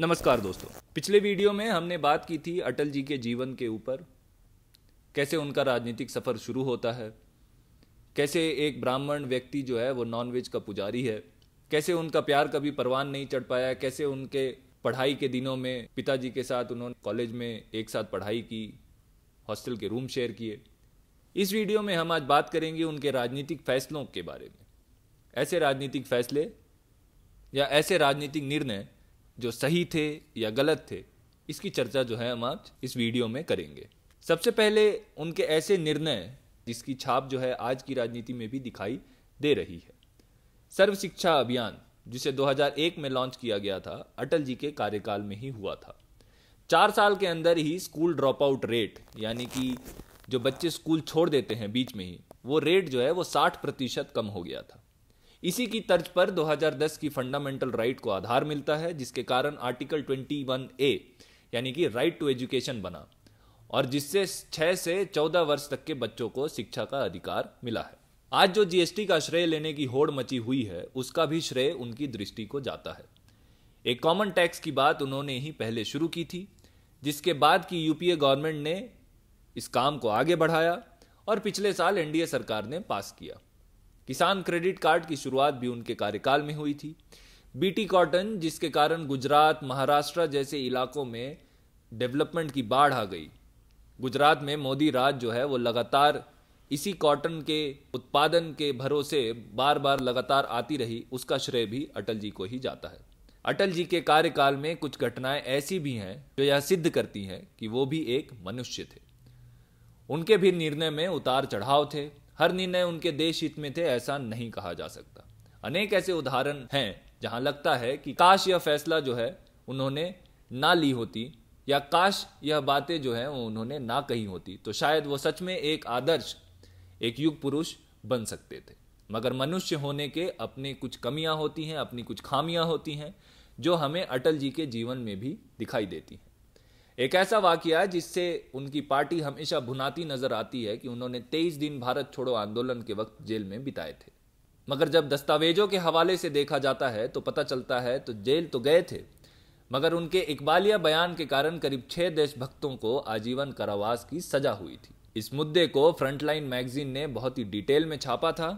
नमस्कार दोस्तों पिछले वीडियो में हमने बात की थी अटल जी के जीवन के ऊपर कैसे उनका राजनीतिक सफ़र शुरू होता है कैसे एक ब्राह्मण व्यक्ति जो है वो नॉनवेज का पुजारी है कैसे उनका प्यार कभी परवान नहीं चढ़ पाया कैसे उनके पढ़ाई के दिनों में पिताजी के साथ उन्होंने कॉलेज में एक साथ पढ़ाई की हॉस्टल के रूम शेयर किए इस वीडियो में हम आज बात करेंगे उनके राजनीतिक फैसलों के बारे में ऐसे राजनीतिक फैसले या ऐसे राजनीतिक निर्णय जो सही थे या गलत थे इसकी चर्चा जो है हम आज इस वीडियो में करेंगे सबसे पहले उनके ऐसे निर्णय जिसकी छाप जो है आज की राजनीति में भी दिखाई दे रही है सर्व शिक्षा अभियान जिसे 2001 में लॉन्च किया गया था अटल जी के कार्यकाल में ही हुआ था चार साल के अंदर ही स्कूल ड्रॉप आउट रेट यानी कि जो बच्चे स्कूल छोड़ देते हैं बीच में ही वो रेट जो है वो साठ प्रतिशत कम हो गया था इसी की तर्ज पर 2010 की फंडामेंटल राइट को आधार मिलता है जिसके कारण आर्टिकल 21 ए यानी कि राइट टू एजुकेशन बना और जिससे 6 से 14 वर्ष तक के बच्चों को शिक्षा का अधिकार मिला है आज जो जीएसटी का श्रेय लेने की होड़ मची हुई है उसका भी श्रेय उनकी दृष्टि को जाता है एक कॉमन टैक्स की बात उन्होंने ही पहले शुरू की थी जिसके बाद की यूपीए गवर्नमेंट ने इस काम को आगे बढ़ाया और पिछले साल एनडीए सरकार ने पास किया किसान क्रेडिट कार्ड की शुरुआत भी उनके कार्यकाल में हुई थी बीटी कॉटन जिसके कारण गुजरात महाराष्ट्र जैसे इलाकों में डेवलपमेंट की बाढ़ आ गई गुजरात में मोदी राज जो है वो लगातार इसी कॉटन के उत्पादन के भरोसे बार बार लगातार आती रही उसका श्रेय भी अटल जी को ही जाता है अटल जी के कार्यकाल में कुछ घटनाएं ऐसी भी हैं जो यह सिद्ध करती हैं कि वो भी एक मनुष्य थे उनके भी निर्णय में उतार चढ़ाव थे हर निर्णय उनके देश हित में थे ऐसा नहीं कहा जा सकता अनेक ऐसे उदाहरण हैं जहां लगता है कि काश यह फैसला जो है उन्होंने ना ली होती या काश यह बातें जो वो उन्होंने ना कही होती तो शायद वो सच में एक आदर्श एक युग पुरुष बन सकते थे मगर मनुष्य होने के अपने कुछ कमियां होती हैं अपनी कुछ खामियां होती हैं जो हमें अटल जी के जीवन में भी दिखाई देती हैं एक ऐसा वाक्य जिससे उनकी पार्टी हमेशा भुनाती नजर आती है कि उन्होंने तेईस दिन भारत छोड़ो आंदोलन के वक्त जेल में बिताए थे मगर जब दस्तावेजों के हवाले से देखा जाता है तो पता चलता है तो जेल तो गए थे मगर उनके इकबालिया बयान के कारण करीब छह देशभक्तों को आजीवन कारावास की सजा हुई थी इस मुद्दे को फ्रंटलाइन मैगजीन ने बहुत ही डिटेल में छापा था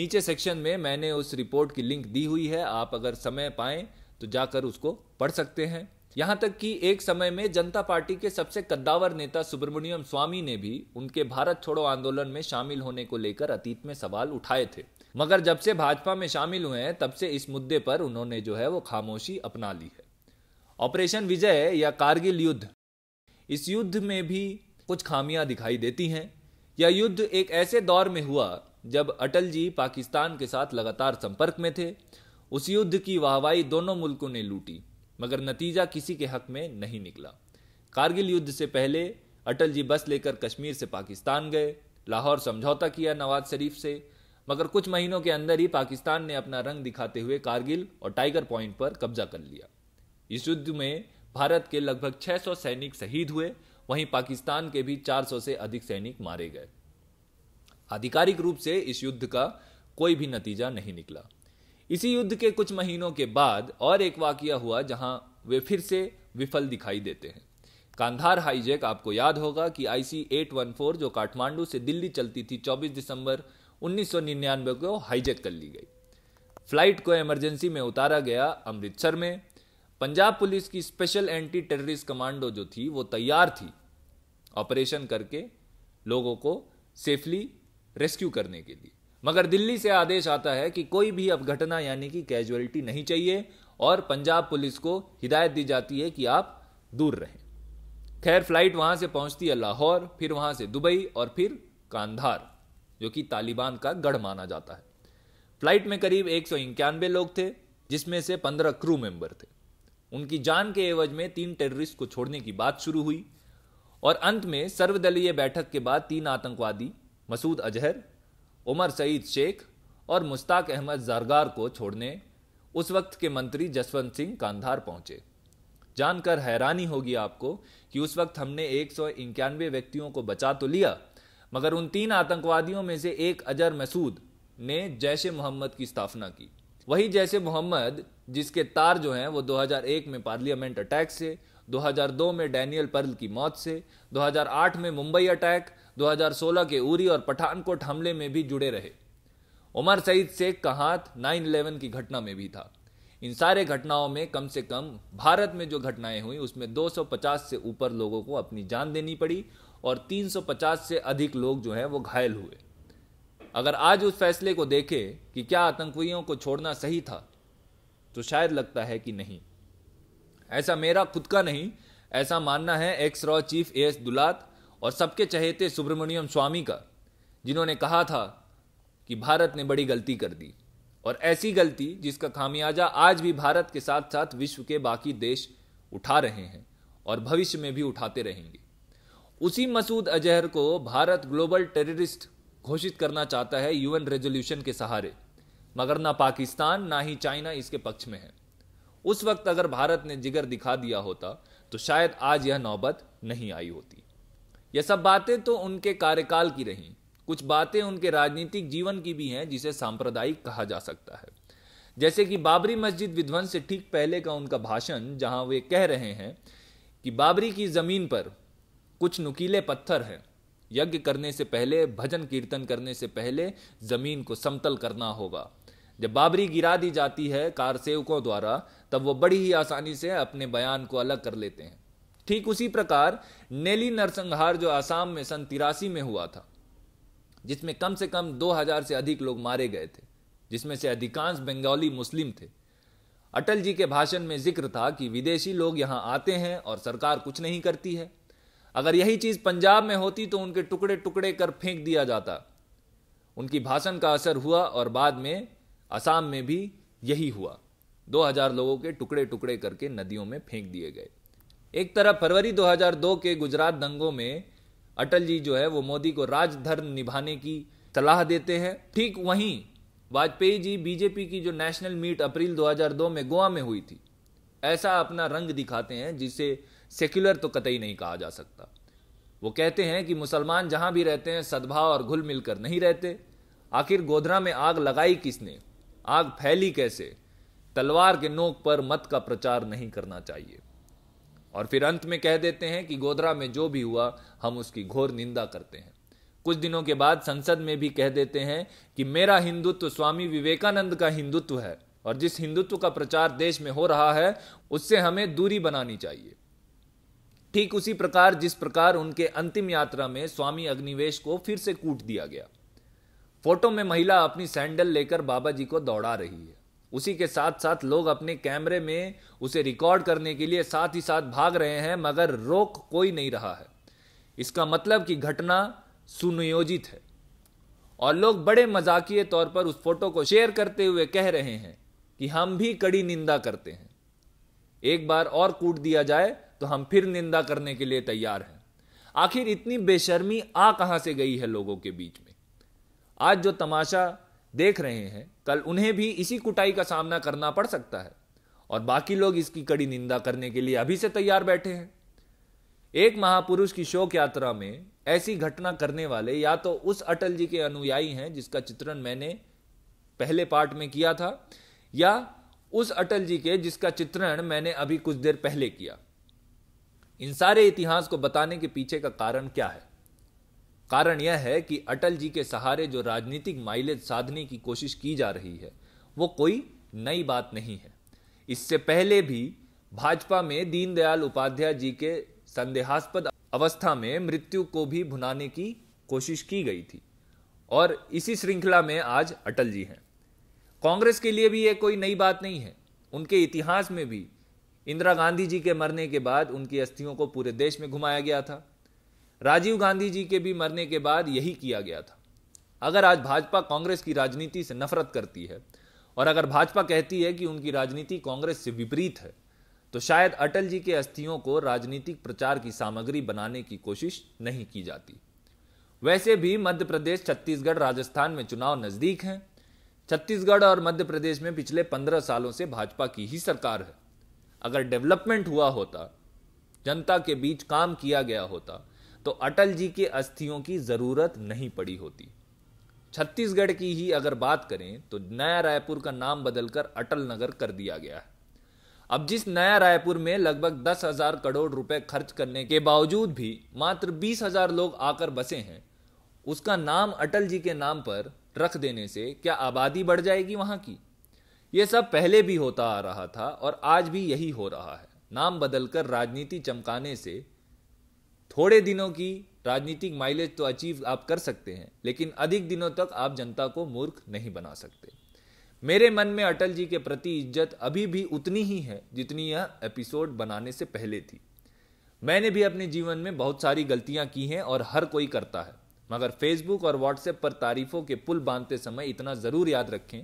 नीचे सेक्शन में मैंने उस रिपोर्ट की लिंक दी हुई है आप अगर समय पाएं तो जाकर उसको पढ़ सकते हैं यहां तक कि एक समय में जनता पार्टी के सबसे कद्दावर नेता सुब्रमण्यम स्वामी ने भी उनके भारत छोड़ो आंदोलन में शामिल होने को लेकर अतीत में सवाल उठाए थे मगर जब से भाजपा में शामिल हुए हैं तब से इस मुद्दे पर उन्होंने जो है वो खामोशी अपना ली है ऑपरेशन विजय या कारगिल युद्ध इस युद्ध में भी कुछ खामियां दिखाई देती हैं यह युद्ध एक ऐसे दौर में हुआ जब अटल जी पाकिस्तान के साथ लगातार संपर्क में थे उस युद्ध की वाहवाही दोनों मुल्कों ने लूटी मगर नतीजा किसी के हक में नहीं निकला कारगिल युद्ध से पहले अटल जी बस लेकर कश्मीर से पाकिस्तान गए लाहौर समझौता किया नवाज शरीफ से मगर कुछ महीनों के अंदर ही पाकिस्तान ने अपना रंग दिखाते हुए कारगिल और टाइगर पॉइंट पर कब्जा कर लिया इस युद्ध में भारत के लगभग 600 सैनिक शहीद हुए वहीं पाकिस्तान के भी 400 से अधिक सैनिक मारे गए आधिकारिक रूप से इस युद्ध का कोई भी नतीजा नहीं निकला इसी युद्ध के कुछ महीनों के बाद और एक वाक्य हुआ जहां वे फिर से विफल दिखाई देते हैं कांधार हाईजेक आपको याद होगा कि आईसी 814 जो काठमांडू से दिल्ली चलती थी 24 दिसंबर 1999 को हाईजेक कर ली गई फ्लाइट को इमरजेंसी में उतारा गया अमृतसर में पंजाब पुलिस की स्पेशल एंटी टेररिस्ट कमांडो जो थी वो तैयार थी ऑपरेशन करके लोगों को सेफली रेस्क्यू करने के लिए मगर दिल्ली से आदेश आता है कि कोई भी अपघटना यानी कि कैजुअलिटी नहीं चाहिए और पंजाब पुलिस को हिदायत दी जाती है कि आप दूर रहें खैर फ्लाइट वहां से पहुंचती है लाहौर फिर वहां से दुबई और फिर कांधार जो कि तालिबान का गढ़ माना जाता है फ्लाइट में करीब एक लोग थे जिसमें से पंद्रह क्रू मेंबर थे उनकी जान के एवज में तीन टेररिस्ट को छोड़ने की बात शुरू हुई और अंत में सर्वदलीय बैठक के बाद तीन आतंकवादी मसूद अजहर उमर सईद शेख और मुश्ताक अहमद जारगार को छोड़ने उस वक्त के मंत्री जसवंत सिंह कांधार पहुंचे जानकर हैरानी होगी आपको कि उस वक्त हमने एक सौ इक्यानवे व्यक्तियों को बचा तो लिया मगर उन तीन आतंकवादियों में से एक अजर मसूद ने जैश मोहम्मद की स्थापना की वही जैश मोहम्मद जिसके तार जो हैं वो 2001 में पार्लियामेंट अटैक से 2002 में डैनियल पर्ल की मौत से 2008 में मुंबई अटैक 2016 के उरी और पठानकोट हमले में भी जुड़े रहे उमर सईद शेख का हाथ 9/11 की घटना में भी था इन सारे घटनाओं में कम से कम भारत में जो घटनाएं हुई उसमें 250 से ऊपर लोगों को अपनी जान देनी पड़ी और 350 से अधिक लोग जो हैं वो घायल हुए अगर आज उस फैसले को देखें कि क्या आतंकियों को छोड़ना सही था तो शायद लगता है कि नहीं ऐसा मेरा खुद का नहीं ऐसा मानना है एक्स रॉ चीफ ए एस दुलात और सबके चहेते सुब्रमण्यम स्वामी का जिन्होंने कहा था कि भारत ने बड़ी गलती कर दी और ऐसी गलती जिसका खामियाजा आज भी भारत के साथ साथ विश्व के बाकी देश उठा रहे हैं और भविष्य में भी उठाते रहेंगे उसी मसूद अजहर को भारत ग्लोबल टेररिस्ट घोषित करना चाहता है यूएन रेजोल्यूशन के सहारे मगर ना पाकिस्तान ना ही चाइना इसके पक्ष में है उस वक्त अगर भारत ने जिगर दिखा दिया होता तो शायद आज यह नौबत नहीं आई होती यह सब बातें तो उनके कार्यकाल की रहीं कुछ बातें उनके राजनीतिक जीवन की भी हैं जिसे सांप्रदायिक कहा जा सकता है जैसे कि बाबरी मस्जिद विध्वंस से ठीक पहले का उनका भाषण जहां वे कह रहे हैं कि बाबरी की ज़मीन पर कुछ नुकीले पत्थर हैं यज्ञ करने से पहले भजन कीर्तन करने से पहले ज़मीन को समतल करना होगा जब बाबरी गिरा दी जाती है कार सेवकों द्वारा तब वो बड़ी ही आसानी से अपने बयान को अलग कर लेते हैं ठीक उसी प्रकार नेली नरसंहार जो आसाम में सन तिरासी में हुआ था जिसमें कम से कम 2000 से अधिक लोग मारे गए थे जिसमें से अधिकांश बंगाली मुस्लिम थे अटल जी के भाषण में जिक्र था कि विदेशी लोग यहां आते हैं और सरकार कुछ नहीं करती है अगर यही चीज़ पंजाब में होती तो उनके टुकड़े टुकड़े कर फेंक दिया जाता उनकी भाषण का असर हुआ और बाद में असम में भी यही हुआ 2000 लोगों के टुकड़े टुकड़े करके नदियों में फेंक दिए गए एक तरफ फरवरी 2002 के गुजरात दंगों में अटल जी जो है वो मोदी को राजधर्म निभाने की सलाह देते हैं ठीक वहीं वाजपेयी जी बीजेपी की जो नेशनल मीट अप्रैल 2002 में गोवा में हुई थी ऐसा अपना रंग दिखाते हैं जिसे सेक्युलर तो कतई नहीं कहा जा सकता वो कहते हैं कि मुसलमान जहां भी रहते हैं सद्भाव और घुल मिलकर नहीं रहते आखिर गोधरा में आग लगाई किसने आग फैली कैसे तलवार के नोक पर मत का प्रचार नहीं करना चाहिए और फिर अंत में कह देते हैं कि गोधरा में जो भी हुआ हम उसकी घोर निंदा करते हैं कुछ दिनों के बाद संसद में भी कह देते हैं कि मेरा हिंदुत्व स्वामी विवेकानंद का हिंदुत्व है और जिस हिंदुत्व का प्रचार देश में हो रहा है उससे हमें दूरी बनानी चाहिए ठीक उसी प्रकार जिस प्रकार उनके अंतिम यात्रा में स्वामी अग्निवेश को फिर से कूट दिया गया फोटो में महिला अपनी सैंडल लेकर बाबा जी को दौड़ा रही है उसी के साथ साथ लोग अपने कैमरे में उसे रिकॉर्ड करने के लिए साथ ही साथ भाग रहे हैं मगर रोक कोई नहीं रहा है इसका मतलब कि घटना सुनियोजित है और लोग बड़े मजाकिय तौर पर उस फोटो को शेयर करते हुए कह रहे हैं कि हम भी कड़ी निंदा करते हैं एक बार और कूट दिया जाए तो हम फिर निंदा करने के लिए तैयार हैं आखिर इतनी बेशर्मी आ कहां से गई है लोगों के बीच में आज जो तमाशा देख रहे हैं कल उन्हें भी इसी कुटाई का सामना करना पड़ सकता है और बाकी लोग इसकी कड़ी निंदा करने के लिए अभी से तैयार बैठे हैं एक महापुरुष की शोक यात्रा में ऐसी घटना करने वाले या तो उस अटल जी के अनुयायी हैं जिसका चित्रण मैंने पहले पार्ट में किया था या उस अटल जी के जिसका चित्रण मैंने अभी कुछ देर पहले किया इन सारे इतिहास को बताने के पीछे का कारण क्या है कारण यह है कि अटल जी के सहारे जो राजनीतिक माइलेज साधने की कोशिश की जा रही है वो कोई नई बात नहीं है इससे पहले भी भाजपा में दीनदयाल उपाध्याय जी के संदेहास्पद अवस्था में मृत्यु को भी भुनाने की कोशिश की गई थी और इसी श्रृंखला में आज अटल जी हैं कांग्रेस के लिए भी ये कोई नई बात नहीं है उनके इतिहास में भी इंदिरा गांधी जी के मरने के बाद उनकी अस्थियों को पूरे देश में घुमाया गया था राजीव गांधी जी के भी मरने के बाद यही किया गया था अगर आज भाजपा कांग्रेस की राजनीति से नफरत करती है और अगर भाजपा कहती है कि उनकी राजनीति कांग्रेस से विपरीत है तो शायद अटल जी के अस्थियों को राजनीतिक प्रचार की सामग्री बनाने की कोशिश नहीं की जाती वैसे भी मध्य प्रदेश छत्तीसगढ़ राजस्थान में चुनाव नजदीक हैं छत्तीसगढ़ और मध्य प्रदेश में पिछले पंद्रह सालों से भाजपा की ही सरकार है अगर डेवलपमेंट हुआ होता जनता के बीच काम किया गया होता तो अटल जी के अस्थियों की ज़रूरत नहीं पड़ी होती छत्तीसगढ़ की ही अगर बात करें तो नया रायपुर का नाम बदलकर अटल नगर कर दिया गया है अब जिस नया रायपुर में लगभग दस हजार करोड़ रुपए खर्च करने के बावजूद भी मात्र बीस हजार लोग आकर बसे हैं उसका नाम अटल जी के नाम पर रख देने से क्या आबादी बढ़ जाएगी वहां की यह सब पहले भी होता आ रहा था और आज भी यही हो रहा है नाम बदलकर राजनीति चमकाने से थोड़े दिनों की राजनीतिक माइलेज तो अचीव आप कर सकते हैं लेकिन अधिक दिनों तक आप जनता को मूर्ख नहीं बना सकते मेरे मन में अटल जी के प्रति इज्जत अभी भी उतनी ही है जितनी यह एपिसोड बनाने से पहले थी मैंने भी अपने जीवन में बहुत सारी गलतियां की हैं और हर कोई करता है मगर फेसबुक और व्हाट्सएप पर तारीफों के पुल बांधते समय इतना ज़रूर याद रखें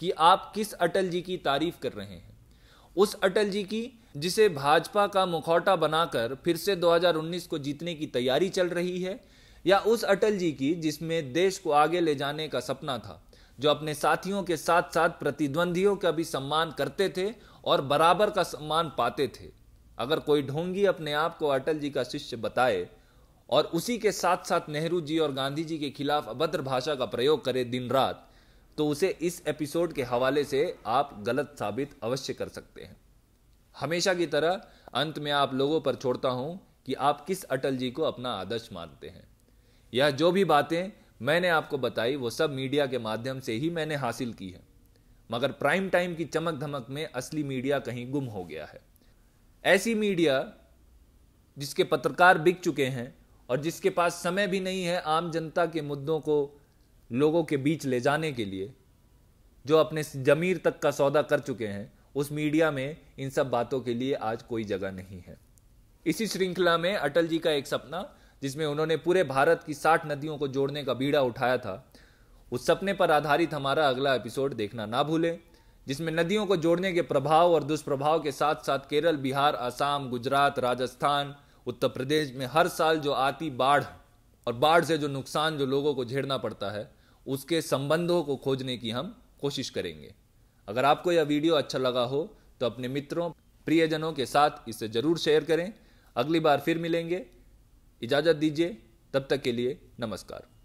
कि आप किस अटल जी की तारीफ कर रहे हैं उस अटल जी की जिसे भाजपा का मुखौटा बनाकर फिर से 2019 को जीतने की तैयारी चल रही है या उस अटल जी की जिसमें देश को आगे ले जाने का सपना था जो अपने साथियों के साथ साथ प्रतिद्वंदियों का भी सम्मान करते थे और बराबर का सम्मान पाते थे अगर कोई ढोंगी अपने आप को अटल जी का शिष्य बताए और उसी के साथ साथ नेहरू जी और गांधी जी के खिलाफ अभद्र भाषा का प्रयोग करे दिन रात तो उसे इस एपिसोड के हवाले से आप गलत साबित अवश्य कर सकते हैं हमेशा की तरह अंत में आप लोगों पर छोड़ता हूं कि आप किस अटल जी को अपना आदर्श मानते हैं यह जो भी बातें मैंने आपको बताई वो सब मीडिया के माध्यम से ही मैंने हासिल की है मगर प्राइम टाइम की चमक धमक में असली मीडिया कहीं गुम हो गया है ऐसी मीडिया जिसके पत्रकार बिक चुके हैं और जिसके पास समय भी नहीं है आम जनता के मुद्दों को लोगों के बीच ले जाने के लिए जो अपने जमीर तक का सौदा कर चुके हैं उस मीडिया में इन सब बातों के लिए आज कोई जगह नहीं है इसी श्रृंखला में अटल जी का एक सपना जिसमें उन्होंने पूरे भारत की साठ नदियों को जोड़ने का बीड़ा उठाया था उस सपने पर आधारित हमारा अगला एपिसोड देखना ना भूलें जिसमें नदियों को जोड़ने के प्रभाव और दुष्प्रभाव के साथ साथ केरल बिहार आसाम गुजरात राजस्थान उत्तर प्रदेश में हर साल जो आती बाढ़ और बाढ़ से जो नुकसान जो लोगों को झेड़ना पड़ता है उसके संबंधों को खोजने की हम कोशिश करेंगे अगर आपको यह वीडियो अच्छा लगा हो तो अपने मित्रों प्रियजनों के साथ इसे ज़रूर शेयर करें अगली बार फिर मिलेंगे इजाज़त दीजिए तब तक के लिए नमस्कार